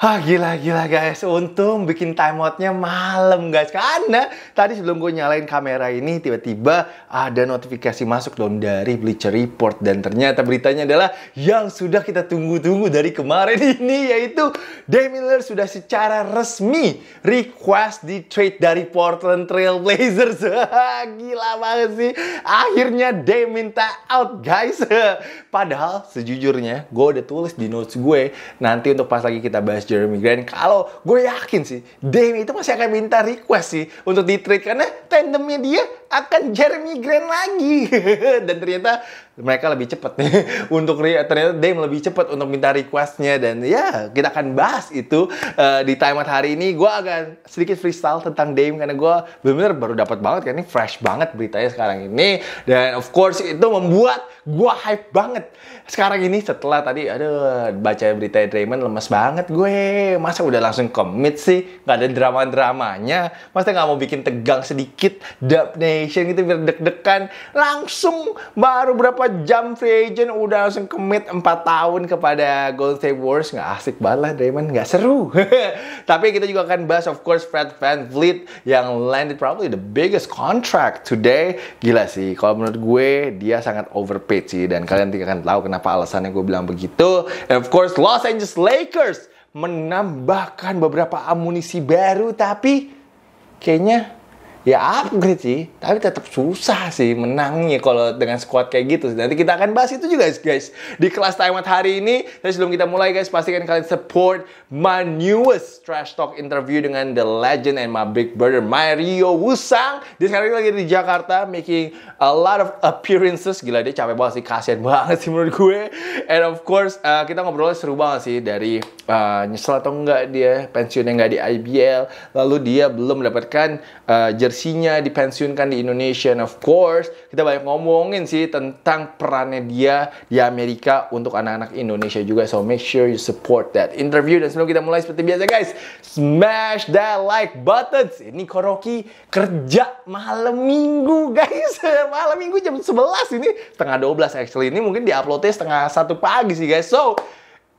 Hah gila gila guys, untung bikin timeoutnya malam guys Karena tadi sebelum gue nyalain kamera ini tiba-tiba ada notifikasi masuk dong dari Bleacher Report Dan ternyata beritanya adalah yang sudah kita tunggu-tunggu dari kemarin ini Yaitu Damian sudah secara resmi request di trade dari Portland Trail Blazers Gila banget sih, akhirnya Dem minta out guys Padahal sejujurnya gue udah tulis di notes gue Nanti untuk pas lagi kita bahas Jeremy Grant. Kalau gue yakin sih, Dame itu masih akan minta request sih untuk di trade karena tandemnya dia akan Jeremy Grant lagi. dan ternyata mereka lebih cepat nih untuk ternyata Dame lebih cepat untuk minta requestnya dan ya kita akan bahas itu uh, di timeout hari ini. Gue akan sedikit freestyle tentang Dame karena gue benar-benar baru dapat banget kan ini fresh banget beritanya sekarang ini dan of course itu membuat gue hype banget. Sekarang ini setelah tadi aduh baca berita Draymond lemes banget gue. Masa udah langsung commit sih? nggak ada drama-dramanya. Masa nggak mau bikin tegang sedikit Dub Nation gitu biar deg-degan. Langsung baru berapa jam free agent udah langsung commit 4 tahun kepada Golden State Warriors. Nggak asik banget lah Draymond, nggak seru. Tapi kita juga akan bahas of course Fred Van Vliet yang landed probably the biggest contract today. Gila sih, kalau menurut gue dia sangat overpaid dan kalian tidak akan tahu kenapa alasannya gue bilang begitu. And of course Los Angeles Lakers menambahkan beberapa amunisi baru tapi kayaknya ya upgrade sih, tapi tetap susah sih menangnya kalau dengan squad kayak gitu. Nanti kita akan bahas itu juga guys di kelas timeout hari ini. Tapi sebelum kita mulai guys, pastikan kalian support my newest trash talk interview dengan the legend and my big brother Mario Wusang. Dia sekarang lagi di Jakarta making a lot of appearances. Gila dia capek banget sih, kasian banget sih menurut gue. And of course uh, kita ngobrolnya seru banget sih dari uh, nyesel atau enggak dia pensiunnya enggak di IBL lalu dia belum mendapatkan uh, jersinya dipensiunkan di Indonesia of course kita banyak ngomongin sih tentang perannya dia di Amerika untuk anak-anak Indonesia juga so make sure you support that interview dan sebelum kita mulai seperti biasa guys smash that like button ini Koroki kerja malam minggu guys malam minggu jam 11 ini setengah 12 actually ini mungkin diuploadnya setengah satu pagi sih guys so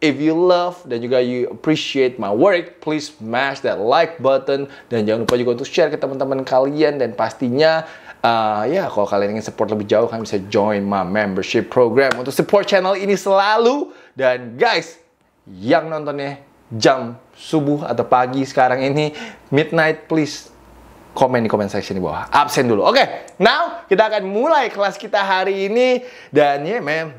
If you love dan juga you appreciate my work, please smash that like button dan jangan lupa juga untuk share ke teman-teman kalian dan pastinya uh, ya kalau kalian ingin support lebih jauh kalian bisa join my membership program untuk support channel ini selalu dan guys yang nontonnya jam subuh atau pagi sekarang ini midnight please komen di comment section di bawah absen dulu oke okay, now kita akan mulai kelas kita hari ini dan ya yeah, mem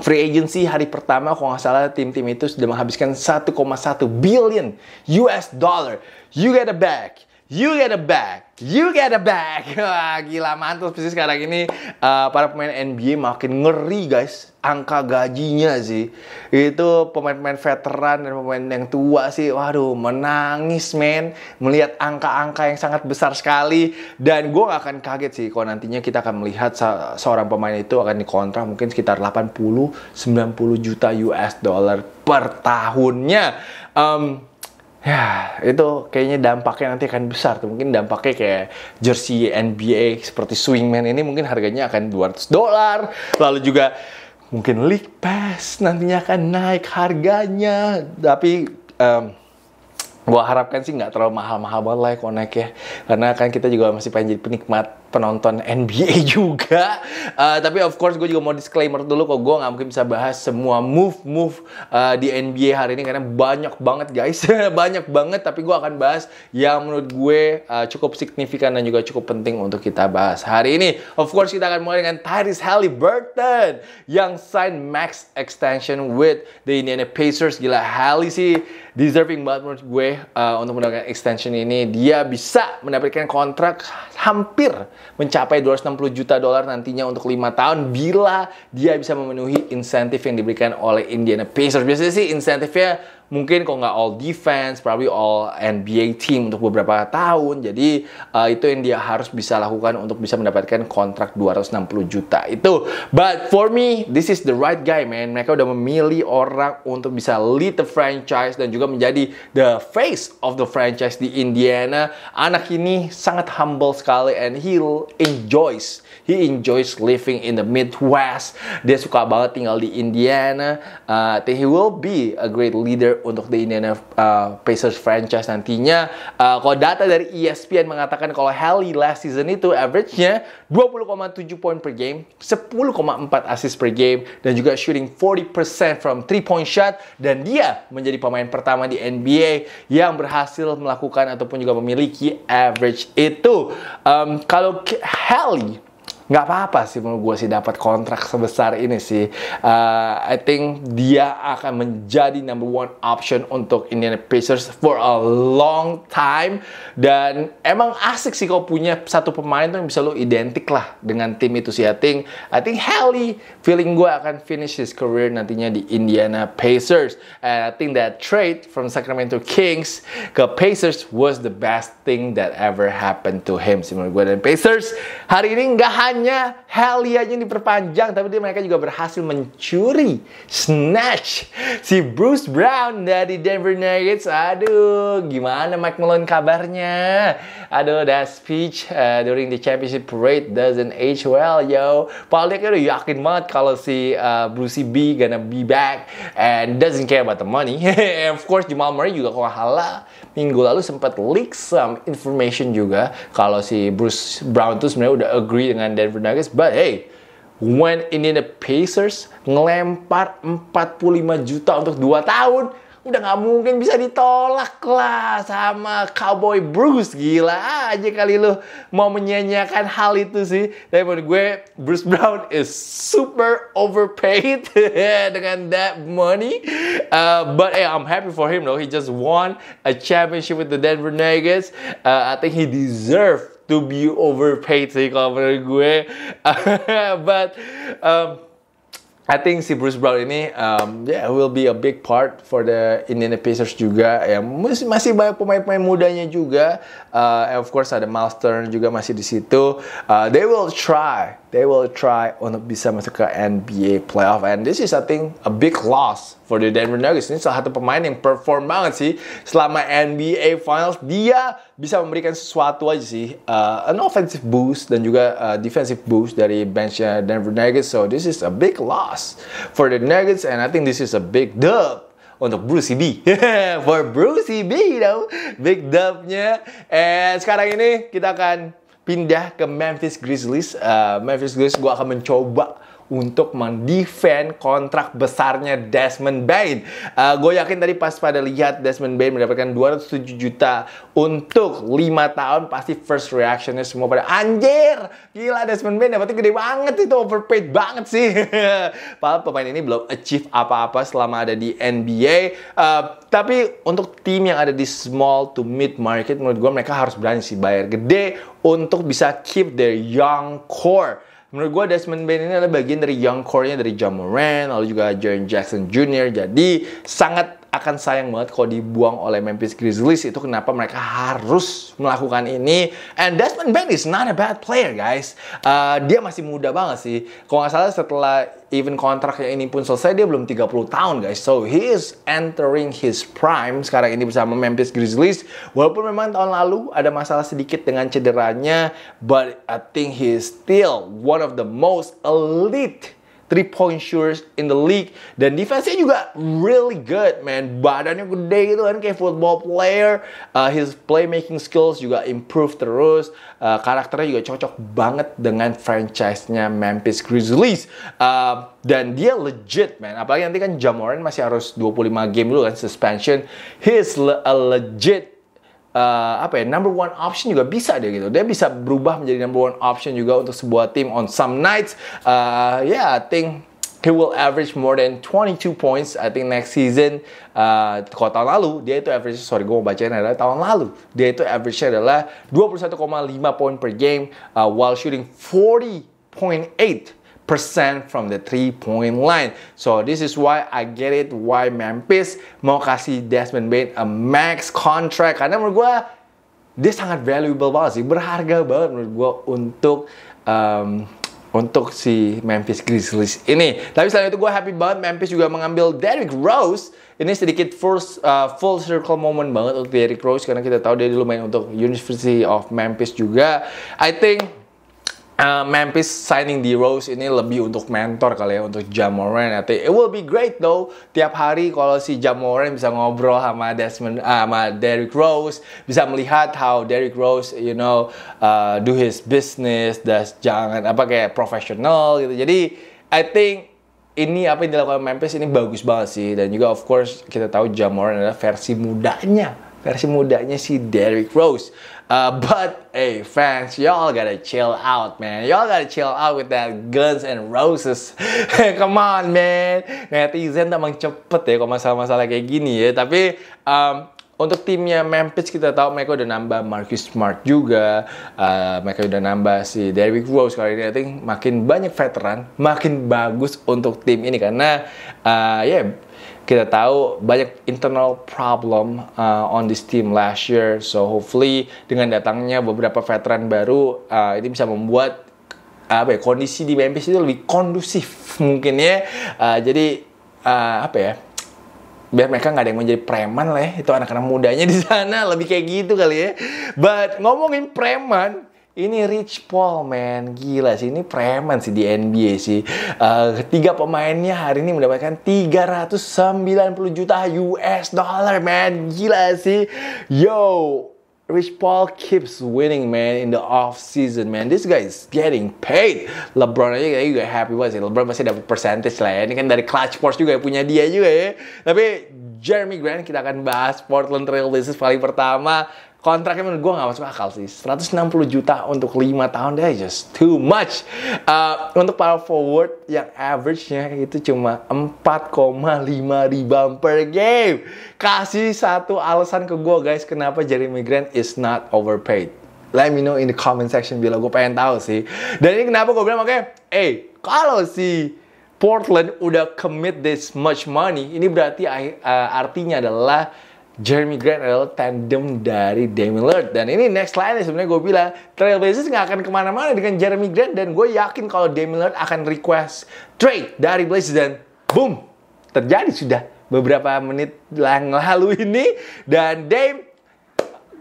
Free agency hari pertama kalau nggak salah tim-tim itu sudah menghabiskan 1,1 billion US dollar. You get a bag. You get a bag, you get a bag. Wah, gila mantul sih sekarang ini uh, para pemain NBA makin ngeri guys. Angka gajinya sih. Itu pemain-pemain veteran dan pemain yang tua sih. Waduh, menangis men melihat angka-angka yang sangat besar sekali. Dan gue gak akan kaget sih kalau nantinya kita akan melihat se seorang pemain itu akan dikontrak mungkin sekitar 80-90 juta US dollar per tahunnya. Um, ya itu kayaknya dampaknya nanti akan besar tuh mungkin dampaknya kayak jersey NBA seperti swingman ini mungkin harganya akan 200 dolar lalu juga mungkin league pass nantinya akan naik harganya tapi um, gua harapkan sih nggak terlalu mahal-mahal banget lah ya konek ya karena kan kita juga masih pengen jadi penikmat penonton NBA juga. Uh, tapi of course gue juga mau disclaimer dulu kok gue nggak mungkin bisa bahas semua move-move uh, di NBA hari ini karena banyak banget guys, banyak banget. Tapi gue akan bahas yang menurut gue uh, cukup signifikan dan juga cukup penting untuk kita bahas hari ini. Of course kita akan mulai dengan Tyrese Halliburton yang sign max extension with the Indiana Pacers. Gila Halli sih deserving banget menurut gue uh, untuk mendapatkan extension ini. Dia bisa mendapatkan kontrak hampir mencapai 260 juta dolar nantinya untuk lima tahun bila dia bisa memenuhi insentif yang diberikan oleh Indiana Pacers. Biasanya sih insentifnya mungkin kok nggak all defense, probably all NBA team untuk beberapa tahun. Jadi uh, itu yang dia harus bisa lakukan untuk bisa mendapatkan kontrak 260 juta itu. But for me, this is the right guy, man. Mereka udah memilih orang untuk bisa lead the franchise dan juga menjadi the face of the franchise di Indiana. Anak ini sangat humble sekali and he enjoys, he enjoys living in the Midwest. Dia suka banget tinggal di Indiana. Uh, he will be a great leader untuk di Indiana uh, Pacers franchise nantinya. Uh, kalau data dari ESPN mengatakan kalau Halley last season itu average-nya 20,7 poin per game, 10,4 assist per game, dan juga shooting 40% from three point shot. Dan dia menjadi pemain pertama di NBA yang berhasil melakukan ataupun juga memiliki average itu. Um, kalau Halley nggak apa-apa sih menurut gue sih dapat kontrak sebesar ini sih. Uh, I think dia akan menjadi number one option untuk Indiana Pacers for a long time dan emang asik sih kalau punya satu pemain tuh yang bisa lo identik lah dengan tim itu sih. I think I think Haley feeling gue akan finish his career nantinya di Indiana Pacers. And I think that trade from Sacramento Kings ke Pacers was the best thing that ever happened to him sih menurut gue dan Pacers hari ini nggak hanya hanya yang diperpanjang, tapi dia, mereka juga berhasil mencuri, snatch si Bruce Brown dari Denver Nuggets. Aduh, gimana Mike Malone kabarnya? Aduh, that speech uh, during the championship parade doesn't age well, yo. Paul Deck kan udah yakin banget kalau si uh, Brucey B gonna be back and doesn't care about the money. of course, Jamal Murray juga kok halal minggu lalu sempat leak some information juga kalau si Bruce Brown tuh sebenarnya udah agree dengan Denver Nuggets, but hey, when Indiana Pacers ngelempar 45 juta untuk 2 tahun, udah nggak mungkin bisa ditolak lah sama Cowboy Bruce gila aja kali lu mau menyanyiakan hal itu sih tapi menurut gue Bruce Brown is super overpaid dengan that money uh, but hey I'm happy for him though he just won a championship with the Denver Nuggets uh, I think he deserved to be overpaid sih kalau menurut gue but um, I think si Bruce Brown ini um, yeah will be a big part for the Indiana Pacers juga ya masih, masih banyak pemain-pemain mudanya juga uh, and of course ada Miles Turner juga masih di situ uh, they will try they will try untuk bisa masuk ke NBA playoff and this is I think a big loss for the Denver Nuggets ini salah satu pemain yang perform banget sih selama NBA Finals dia bisa memberikan sesuatu aja sih uh, an offensive boost dan juga uh, defensive boost dari benchnya Denver Nuggets so this is a big loss for the Nuggets and I think this is a big dub untuk Brucey B. For Brucey B, you know. Big dubnya. And sekarang ini kita akan pindah ke Memphis Grizzlies. Uh, Memphis Grizzlies gue akan mencoba untuk mendefend kontrak besarnya Desmond Bain. Uh, eh, gue yakin tadi pas pada lihat Desmond Bain mendapatkan 207 juta untuk 5 tahun pasti first reactionnya semua pada anjir gila Desmond Bain dapatnya gede banget itu overpaid banget sih. Padahal pemain ini belum achieve apa-apa selama ada di NBA. Uh, eh, tapi untuk tim yang ada di small to mid market menurut gue mereka harus berani sih bayar gede untuk bisa keep their young core menurut gue Desmond Bain ini adalah bagian dari young core-nya dari John Moran, lalu juga Jaren Jackson Jr. Jadi sangat akan sayang banget kalau dibuang oleh Memphis Grizzlies. Itu kenapa mereka harus melakukan ini. And Desmond Bain is not a bad player, guys. Uh, dia masih muda banget sih. Kalau nggak salah setelah even kontraknya ini pun selesai, dia belum 30 tahun, guys. So, he is entering his prime sekarang ini bersama Memphis Grizzlies. Walaupun memang tahun lalu ada masalah sedikit dengan cederanya, but I think he is still one of the most elite three point shooters in the league dan defense-nya juga really good man badannya gede gitu kan kayak football player uh, his playmaking skills juga improve terus uh, karakternya juga cocok banget dengan franchise-nya Memphis Grizzlies uh, dan dia legit man apalagi nanti kan Jamoran masih harus 25 game dulu kan suspension he's a legit uh, apa ya number one option juga bisa dia gitu dia bisa berubah menjadi number one option juga untuk sebuah tim on some nights uh, yeah I think he will average more than 22 points I think next season uh, kalau tahun lalu dia itu average sorry gue mau bacain adalah tahun lalu dia itu average adalah 21,5 poin per game uh, while shooting 40.8 percent from the three point line. So this is why I get it why Memphis mau kasih Desmond Bain a max contract karena menurut gue dia sangat valuable banget sih, berharga banget menurut gue untuk um, untuk si Memphis Grizzlies ini. Tapi selain itu gue happy banget Memphis juga mengambil Derrick Rose. Ini sedikit first, uh, full circle moment banget untuk Derrick Rose karena kita tahu dia dulu main untuk University of Memphis juga. I think uh, Memphis signing D Rose ini lebih untuk mentor kali ya untuk Jamoran. I it will be great though tiap hari kalau si Jamoran bisa ngobrol sama Desmond uh, sama Derrick Rose, bisa melihat how Derrick Rose you know uh, do his business, das jangan apa kayak profesional gitu. Jadi I think ini apa yang dilakukan Memphis ini bagus banget sih dan juga of course kita tahu Jamoran adalah versi mudanya versi mudanya si Derrick Rose. Uh, but hey fans, y'all gotta chill out man. Y'all gotta chill out with that Guns and Roses. Come on man. Netizen emang cepet ya kalau masalah-masalah kayak gini ya. Tapi um, untuk timnya Memphis kita tahu mereka udah nambah Marcus Smart juga, uh, mereka udah nambah si Derrick Rose kali ini. I think makin banyak veteran, makin bagus untuk tim ini karena uh, ya yeah, kita tahu banyak internal problem uh, on this team last year. So hopefully dengan datangnya beberapa veteran baru uh, ini bisa membuat uh, apa ya kondisi di Memphis itu lebih kondusif mungkin ya. Uh, jadi uh, apa ya? biar mereka nggak ada yang menjadi preman lah ya itu anak-anak mudanya di sana lebih kayak gitu kali ya. But ngomongin preman, ini Rich Paul, man. Gila sih, ini preman sih di NBA sih. Uh, ketiga pemainnya hari ini mendapatkan 390 juta US dollar, man. Gila sih. Yo, Rich Paul keeps winning, man, in the off season, man. This guy is getting paid. LeBron aja kayaknya juga happy banget sih. LeBron pasti dapat percentage lah ya. Ini kan dari clutch sports juga punya dia juga ya. Tapi Jeremy Grant kita akan bahas Portland Trail Blazers paling pertama kontraknya menurut gue nggak masuk akal sih. 160 juta untuk 5 tahun, deh just too much. Uh, untuk power forward yang average-nya itu cuma 4,5 rebound per game. Kasih satu alasan ke gue guys, kenapa Jeremy Grant is not overpaid. Let me know in the comment section bila gue pengen tahu sih. Dan ini kenapa gue bilang, oke, okay, eh, kalau si Portland udah commit this much money, ini berarti uh, artinya adalah Jeremy Grant adalah tandem dari Damian Lillard dan ini next line sebenarnya gue bilang Trailblazers nggak akan kemana-mana dengan Jeremy Grant dan gue yakin kalau Damian Lillard akan request trade dari Blazers dan boom terjadi sudah beberapa menit yang lalu ini dan Dame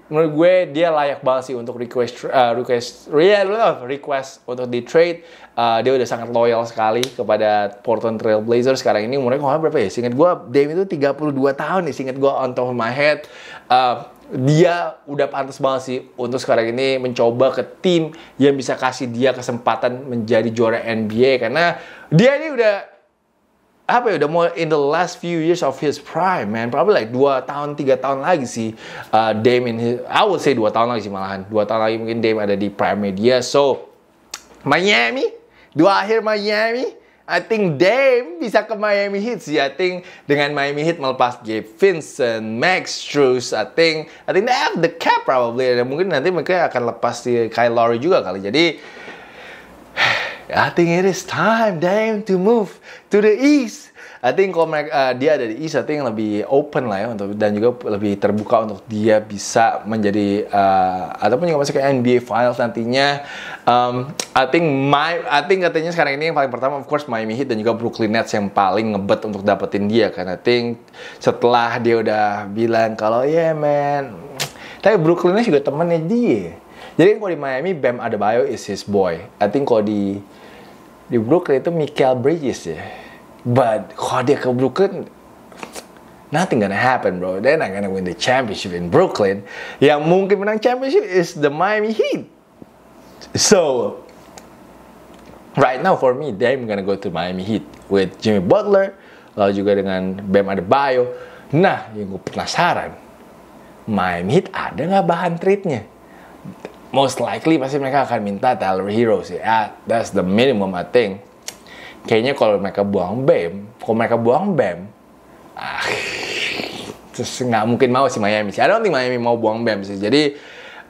menurut gue dia layak banget sih untuk request uh, request real request untuk di trade uh, dia udah sangat loyal sekali kepada Portland Trail Blazers. Sekarang ini umurnya kalau berapa ya? Singkat gue, Dame itu 32 tahun nih. Ya, Singkat gue on top of my head. Uh, dia udah pantas banget sih untuk sekarang ini mencoba ke tim yang bisa kasih dia kesempatan menjadi juara NBA karena dia ini udah apa ya udah mau in the last few years of his prime man probably like 2 tahun tiga tahun lagi sih uh, Dame in his, I would say dua tahun lagi sih malahan Dua tahun lagi mungkin Dame ada di prime media so Miami Dua akhir Miami, I think Dame bisa ke Miami Heat sih. I think dengan Miami Heat melepas Gabe Vincent, Max Strus, I think I think they have the cap probably. Dan mungkin nanti mereka akan lepas si Kyle Lowry juga kali. Jadi I think it is time Dame to move to the East. I think kalau mereka, uh, dia ada di East, I think lebih open lah ya untuk dan juga lebih terbuka untuk dia bisa menjadi uh, ataupun juga masuk ke NBA Finals nantinya. Um, I think my, I think katanya sekarang ini yang paling pertama of course Miami Heat dan juga Brooklyn Nets yang paling ngebet untuk dapetin dia karena I think setelah dia udah bilang kalau ya yeah, man, tapi Brooklyn Nets juga temennya dia. Jadi kalau di Miami Bam Adebayo is his boy. I think kalau di di Brooklyn itu Michael Bridges ya But kalau dia ke Brooklyn, nothing gonna happen, bro. They're not gonna win the championship in Brooklyn. Yang mungkin menang championship is the Miami Heat. So, right now for me, they're gonna go to Miami Heat with Jimmy Butler, lalu juga dengan Bam Adebayo. Nah, yang gue penasaran, Miami Heat ada nggak bahan trade-nya? Most likely pasti mereka akan minta Tyler Hero sih. Ah, that's the minimum I think kayaknya kalau mereka buang BEM, kalau mereka buang BEM, ah, terus nggak mungkin mau sih Miami sih. I don't think Miami mau buang BEM sih. Jadi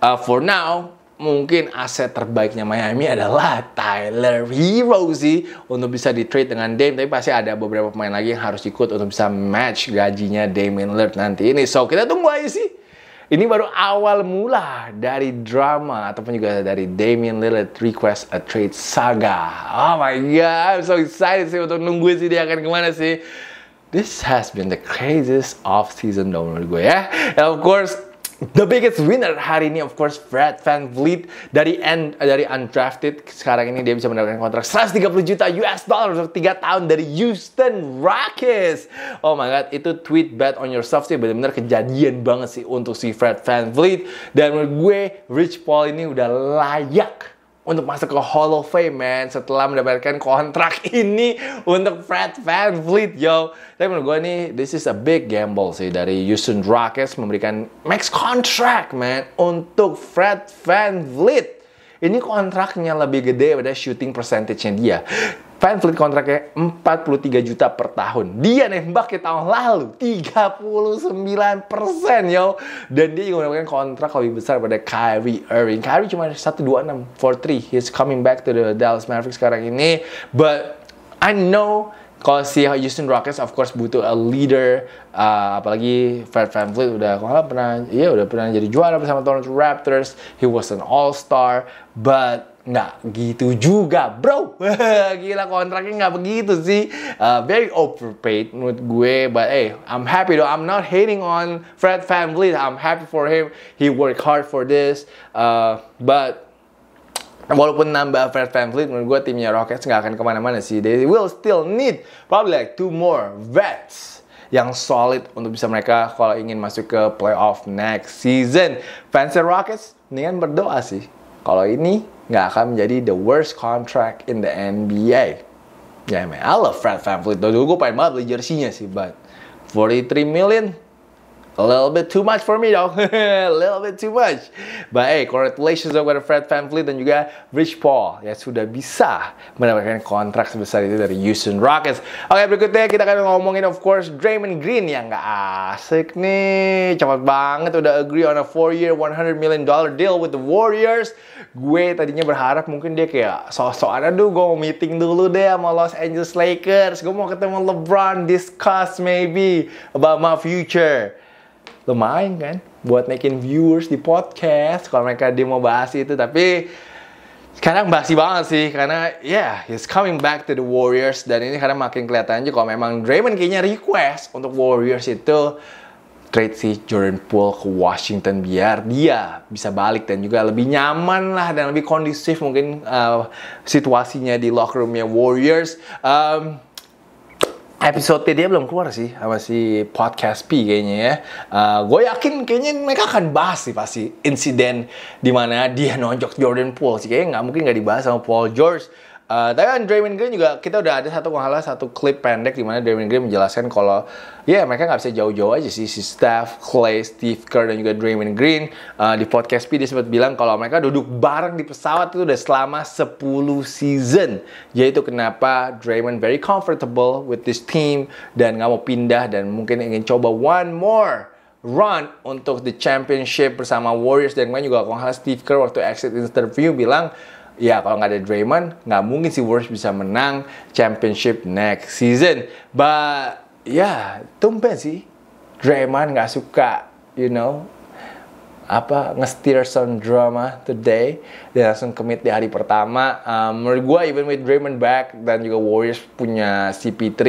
uh, for now mungkin aset terbaiknya Miami adalah Tyler Hero sih untuk bisa di trade dengan Dame tapi pasti ada beberapa pemain lagi yang harus ikut untuk bisa match gajinya Damian Lillard nanti ini so kita tunggu aja sih ini baru awal mula dari drama ataupun juga dari Damien Lillard request a trade saga. Oh my god, I'm so excited sih untuk nungguin sih dia akan kemana sih. This has been the craziest off season dong menurut gue ya. And of course, The biggest winner hari ini of course Fred Van Vliet dari end eh, dari undrafted sekarang ini dia bisa mendapatkan kontrak 130 juta US dollar untuk 3 tahun dari Houston Rockets. Oh my god, itu tweet bad on yourself sih benar-benar kejadian banget sih untuk si Fred Van Vliet dan menurut gue Rich Paul ini udah layak untuk masuk ke Hall of Fame man setelah mendapatkan kontrak ini untuk Fred Van Vliet yo tapi menurut gue nih this is a big gamble sih dari Houston Rockets memberikan max contract man untuk Fred Van Vliet ini kontraknya lebih gede pada shooting percentage-nya dia Van Fleet kontraknya 43 juta per tahun. Dia nembak ke ya tahun lalu 39 persen yo. Dan dia juga mendapatkan kontrak lebih besar pada Kyrie Irving. Kyrie cuma 3. He's coming back to the Dallas Mavericks sekarang ini. But I know kalau si Houston Rockets of course butuh a leader uh, apalagi Fred VanVleet udah kalau pernah iya udah pernah jadi juara bersama Toronto Raptors he was an all star but nggak gitu juga bro gila kontraknya nggak begitu sih uh, very overpaid menurut gue but hey I'm happy though I'm not hating on Fred VanVleet I'm happy for him he worked hard for this uh, but walaupun nambah Fred VanVleet menurut gue timnya Rockets nggak akan kemana-mana sih they will still need probably like two more vets yang solid untuk bisa mereka kalau ingin masuk ke playoff next season. Fans Rockets, kan berdoa sih kalau ini nggak akan menjadi the worst contract in the NBA. Ya, yeah, I love Fred VanVleet. Dulu gue pengen banget beli jersinya sih, but 43 million A little bit too much for me dong. A little bit too much. But hey, congratulations kepada Fred VanVleet dan juga Rich Paul ya sudah bisa mendapatkan kontrak sebesar itu dari Houston Rockets. Oke, berikutnya kita akan ngomongin of course Draymond Green yang nggak asik nih. Cepat banget udah agree on a 4 year 100 million dollar deal with the Warriors. Gue tadinya berharap mungkin dia kayak soal ada dulu, gue mau meeting dulu deh sama Los Angeles Lakers. Gue mau ketemu LeBron discuss maybe about my future lumayan kan buat naikin viewers di podcast kalau mereka dia mau bahas itu tapi sekarang basi banget sih karena ya yeah, he's coming back to the Warriors dan ini karena makin kelihatan aja kalau memang Draymond kayaknya request untuk Warriors itu trade si Jordan Poole ke Washington biar dia bisa balik dan juga lebih nyaman lah dan lebih kondusif mungkin uh, situasinya di locker roomnya Warriors. Um, episode dia belum keluar sih apa si podcast P kayaknya ya. Uh, eh, gue yakin kayaknya mereka akan bahas sih pasti insiden di mana dia nonjok Jordan Poole sih. Kayaknya nggak mungkin nggak dibahas sama Paul George Uh, tapi kan Draymond Green juga kita udah ada satu kalau satu klip pendek di mana Draymond Green menjelaskan kalau ya yeah, mereka nggak bisa jauh-jauh aja sih si Steph, Clay, Steve Kerr dan juga Draymond Green uh, di podcast P dia sempat bilang kalau mereka duduk bareng di pesawat itu udah selama 10 season. Yaitu kenapa Draymond very comfortable with this team dan nggak mau pindah dan mungkin ingin coba one more run untuk the championship bersama Warriors dan kemarin juga kalau Steve Kerr waktu exit interview bilang ya kalau nggak ada Draymond nggak mungkin si Warriors bisa menang championship next season. But ya yeah, tumpen sih Draymond nggak suka, you know, apa ngestir some drama today dan langsung commit di hari pertama um, menurut gue even with Draymond back dan juga Warriors punya CP3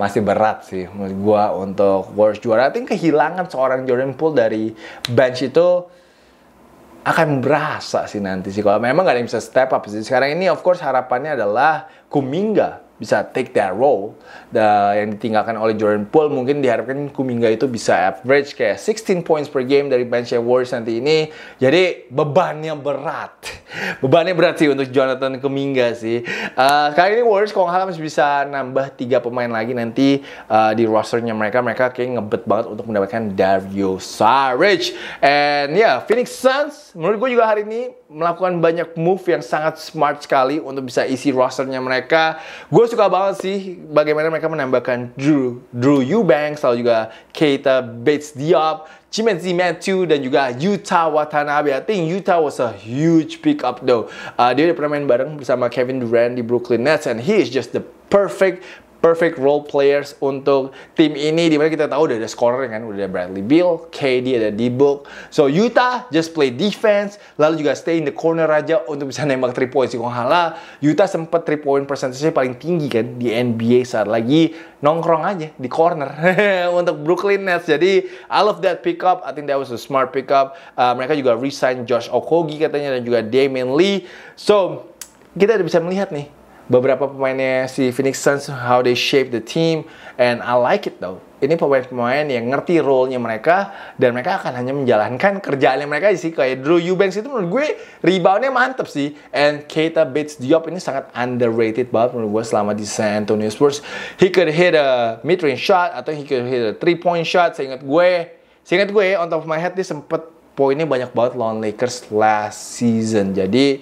masih berat sih menurut gue untuk Warriors juara I think kehilangan seorang Jordan Poole dari bench itu akan berasa sih nanti sih kalau memang gak ada yang bisa step up sih. Sekarang ini of course harapannya adalah Kuminga bisa take that role the, yang ditinggalkan oleh Jordan Poole mungkin diharapkan Kuminga itu bisa average kayak 16 points per game dari bench Warriors nanti ini jadi bebannya berat bebannya berat sih untuk Jonathan Kuminga sih uh, kali ini Warriors kalau nggak masih bisa nambah tiga pemain lagi nanti uh, di rosternya mereka mereka kayak ngebet banget untuk mendapatkan Dario Saric and ya yeah, Phoenix Suns menurut gue juga hari ini melakukan banyak move yang sangat smart sekali untuk bisa isi rosternya mereka. Gue suka banget sih bagaimana mereka menambahkan Drew, Drew Eubanks, lalu juga Keita Bates Diop, Chimezie Matthew, dan juga Utah Watanabe. I think Utah was a huge pickup though. Uh, dia udah pernah main bareng bersama Kevin Durant di Brooklyn Nets and he is just the perfect perfect role players untuk tim ini dimana kita tahu udah ada scorer kan udah ada Bradley Beal, KD ada D-Book so Utah just play defense lalu juga stay in the corner aja untuk bisa nembak 3 points kalau halal Utah sempat 3 point percentage paling tinggi kan di NBA saat lagi nongkrong aja di corner untuk Brooklyn Nets jadi I love that pickup I think that was a smart pickup uh, mereka juga resign Josh Okogie katanya dan juga Damian Lee so kita bisa melihat nih beberapa pemainnya si Phoenix Suns how they shape the team and I like it though. Ini pemain-pemain yang ngerti role-nya mereka dan mereka akan hanya menjalankan kerjaannya mereka sih kayak Drew Eubanks itu menurut gue reboundnya mantep sih and Keita Bates Diop ini sangat underrated banget menurut gue selama di San Antonio Spurs he could hit a mid range shot atau he could hit a three point shot seingat gue seingat gue on top of my head dia sempet poinnya banyak banget lawan Lakers last season jadi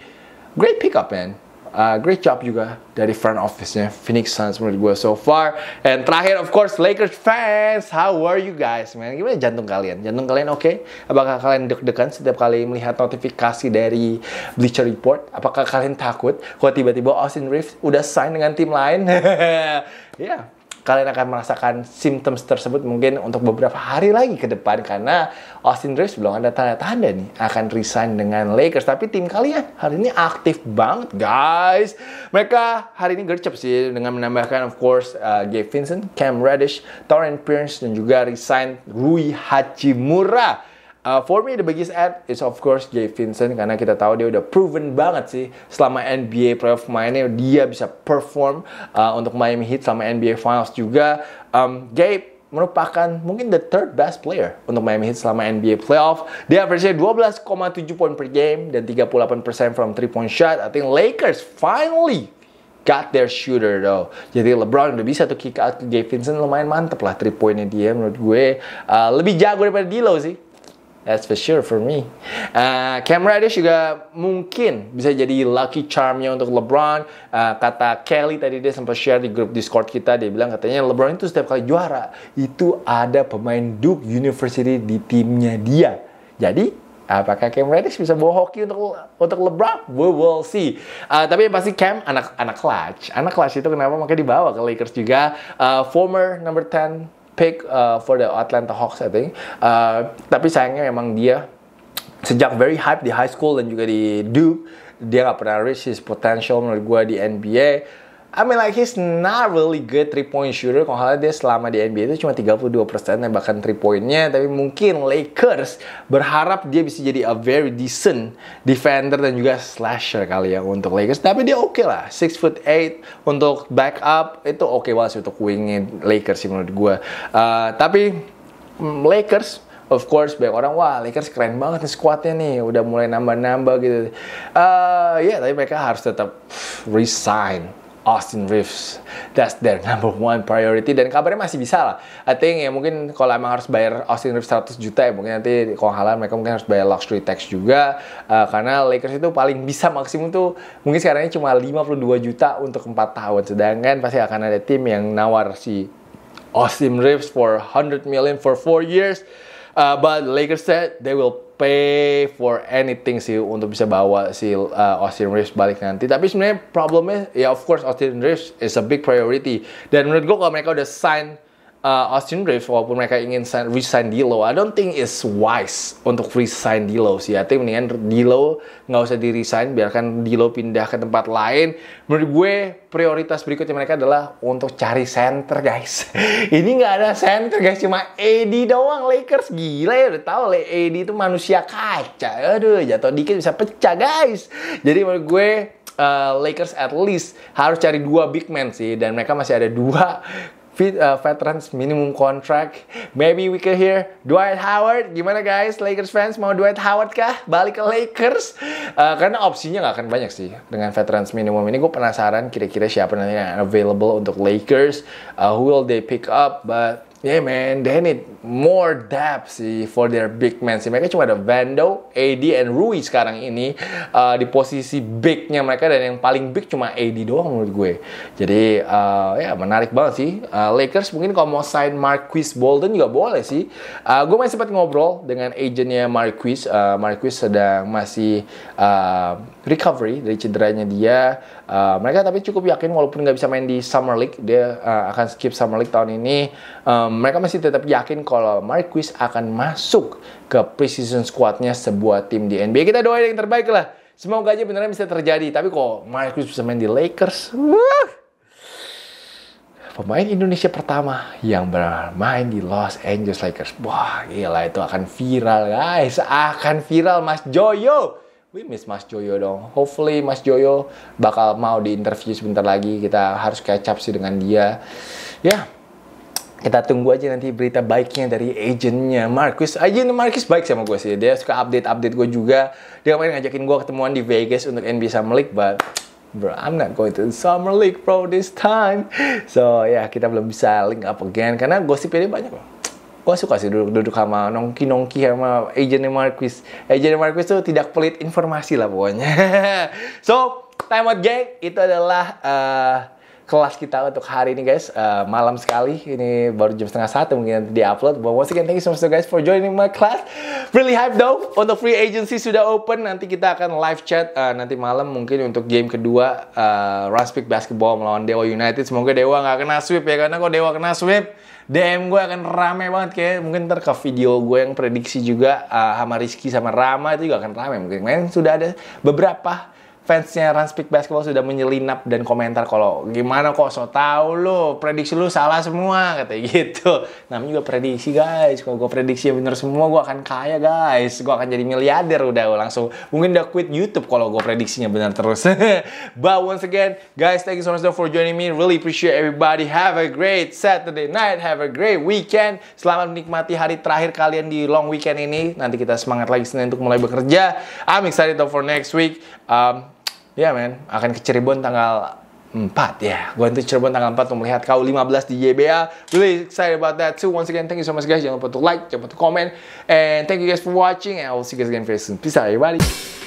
great pickup man uh, great job juga dari front office-nya Phoenix Suns menurut gue so far. And terakhir of course Lakers fans, how are you guys man? Gimana jantung kalian? Jantung kalian oke? Okay? Apakah kalian deg-degan setiap kali melihat notifikasi dari Bleacher Report? Apakah kalian takut kalau tiba-tiba Austin Reeves udah sign dengan tim lain? ya, yeah, kalian akan merasakan symptoms tersebut mungkin untuk beberapa hari lagi ke depan karena Austin Reeves belum ada tanda-tanda nih akan resign dengan Lakers. Tapi tim kalian hari ini aktif banget guys. Mereka hari ini gercep sih dengan menambahkan of course uh, Gabe Vincent, Cam Reddish, Torrent Pierce dan juga resign Rui Hachimura Uh, for me the biggest ad is of course Jay Vincent karena kita tahu dia udah proven banget sih selama NBA playoff mainnya dia bisa perform uh, untuk Miami Heat selama NBA Finals juga. Um, Gabe merupakan mungkin the third best player untuk Miami Heat selama NBA playoff. Dia average 12,7 poin per game dan 38% from three point shot. I think Lakers finally got their shooter though. Jadi LeBron udah bisa tuh kick out ke Gabe Vincent lumayan mantep lah three pointnya dia menurut gue. Uh, lebih jago daripada Dilo sih That's for sure for me. Uh, Cam Reddish juga mungkin bisa jadi lucky charmnya untuk LeBron. Uh, kata Kelly tadi dia sempat share di grup Discord kita, dia bilang katanya LeBron itu setiap kali juara itu ada pemain Duke University di timnya dia. Jadi apakah Cam Reddish bisa bawa hoki untuk untuk LeBron? We will see. Uh, tapi yang pasti Cam anak anak clutch, anak clutch itu kenapa makanya dibawa ke Lakers juga. Uh, former number 10 pick uh, for the Atlanta Hawks I think. Uh, tapi sayangnya memang dia sejak very hype di high school dan juga di Duke dia nggak pernah reach his potential menurut gue di NBA I mean like he's not really good three point shooter. Kalau dia selama di NBA itu cuma 32% bahkan three pointnya. Tapi mungkin Lakers berharap dia bisa jadi a very decent defender dan juga slasher kali ya untuk Lakers. Tapi dia oke okay lah. six foot eight untuk backup itu oke okay banget sih untuk wingnya Lakers sih menurut gue. Uh, tapi mm, Lakers Of course banyak orang wah Lakers keren banget nih squadnya nih udah mulai nambah-nambah gitu. Uh, ya yeah, tapi mereka harus tetap resign Austin Reeves. That's their number one priority dan kabarnya masih bisa lah. I think ya mungkin kalau emang harus bayar Austin Reeves 100 juta ya mungkin nanti kalau halal mereka mungkin harus bayar luxury tax juga uh, karena Lakers itu paling bisa maksimum tuh mungkin sekarang ini cuma 52 juta untuk 4 tahun sedangkan pasti akan ada tim yang nawar si Austin Reeves for 100 million for 4 years. Uh, but Lakers said they will pay for anything sih untuk bisa bawa si uh, Austin Reeves balik nanti. Tapi sebenarnya problemnya ya of course Austin Reeves is a big priority. Dan menurut gue kalau mereka udah sign uh, Austin Reeves walaupun mereka ingin sign, resign D'Lo, I don't think it's wise untuk resign D'Lo sih. I think mendingan D'Lo nggak usah di resign, biarkan D'Lo pindah ke tempat lain. Menurut gue prioritas berikutnya mereka adalah untuk cari center guys. Ini nggak ada center guys, cuma AD doang Lakers gila ya udah tahu le AD itu manusia kaca. Aduh jatuh dikit bisa pecah guys. Jadi menurut gue uh, Lakers at least harus cari dua big man sih dan mereka masih ada dua uh, veterans minimum contract. Maybe we can hear Dwight Howard. Gimana guys, Lakers fans mau Dwight Howard kah? Balik ke Lakers? Uh, karena opsinya nggak akan banyak sih dengan veterans minimum ini. Gue penasaran kira-kira siapa nanti yang available untuk Lakers. Uh, who will they pick up? But Yeah man, they need more depth sih for their big man sih. Mereka cuma ada Vando, AD, and Rui sekarang ini uh, di posisi bignya mereka dan yang paling big cuma AD doang menurut gue. Jadi uh, ya menarik banget sih. Uh, Lakers mungkin kalau mau sign Marquis Bolden juga boleh sih. Uh, gue masih sempat ngobrol dengan agentnya Marquis. Uh, Marquis sedang masih uh, recovery dari cederanya dia Uh, mereka tapi cukup yakin walaupun nggak bisa main di Summer League, dia uh, akan skip Summer League tahun ini. Um, mereka masih tetap yakin kalau Marquis akan masuk ke preseason squadnya sebuah tim di NBA. Kita doain yang terbaik lah. Semoga aja beneran bisa terjadi. Tapi kok Marquis bisa main di Lakers? Wah. Pemain Indonesia pertama yang bermain di Los Angeles Lakers. Wah, gila itu akan viral guys. Akan viral Mas Joyo. We miss Mas Joyo dong. Hopefully Mas Joyo bakal mau diinterview sebentar lagi. Kita harus catch up sih dengan dia. Ya, yeah. kita tunggu aja nanti berita baiknya dari agentnya Marcus. Agent Markus baik sama gue sih. Dia suka update-update gue juga. Dia kemarin ngajakin gue ketemuan di Vegas untuk NBA Summer League, but bro, I'm not going to the Summer League, bro, this time. So, ya, yeah, kita belum bisa link up again. Karena gosipnya dia banyak, loh gue suka sih duduk-duduk sama nongki-nongki sama agentnya Marquis. Agentnya Marquis tuh tidak pelit informasi lah pokoknya. so, time out gang itu adalah uh, kelas kita untuk hari ini guys uh, malam sekali ini baru jam setengah satu mungkin di upload but once again thank you so much guys for joining my class really hype though untuk free agency sudah open nanti kita akan live chat uh, nanti malam mungkin untuk game kedua uh, Run Basketball melawan Dewa United semoga Dewa nggak kena sweep ya karena kalau Dewa kena sweep DM gue akan rame banget kayak mungkin ntar ke video gue yang prediksi juga uh, sama Rizky sama Rama itu juga akan rame mungkin. main sudah ada beberapa fansnya Speak Basketball sudah menyelinap dan komentar kalau gimana kok so tau lo prediksi lu salah semua katanya gitu namanya juga prediksi guys kalau gue prediksi bener semua gue akan kaya guys gue akan jadi miliarder udah langsung mungkin udah quit YouTube kalau gue prediksinya bener terus but once again guys thank you so much for joining me really appreciate everybody have a great Saturday night have a great weekend selamat menikmati hari terakhir kalian di long weekend ini nanti kita semangat lagi Senin untuk mulai bekerja I'm excited for next week um, Ya yeah, men, akan ke Cirebon tanggal 4 ya. Yeah. Gue nanti Cirebon tanggal 4 untuk melihat kau 15 di YBA. Really excited about that. too. once again, thank you so much guys. Jangan lupa untuk like, jangan lupa untuk comment. And thank you guys for watching. And I will see you guys again very soon. Peace out everybody.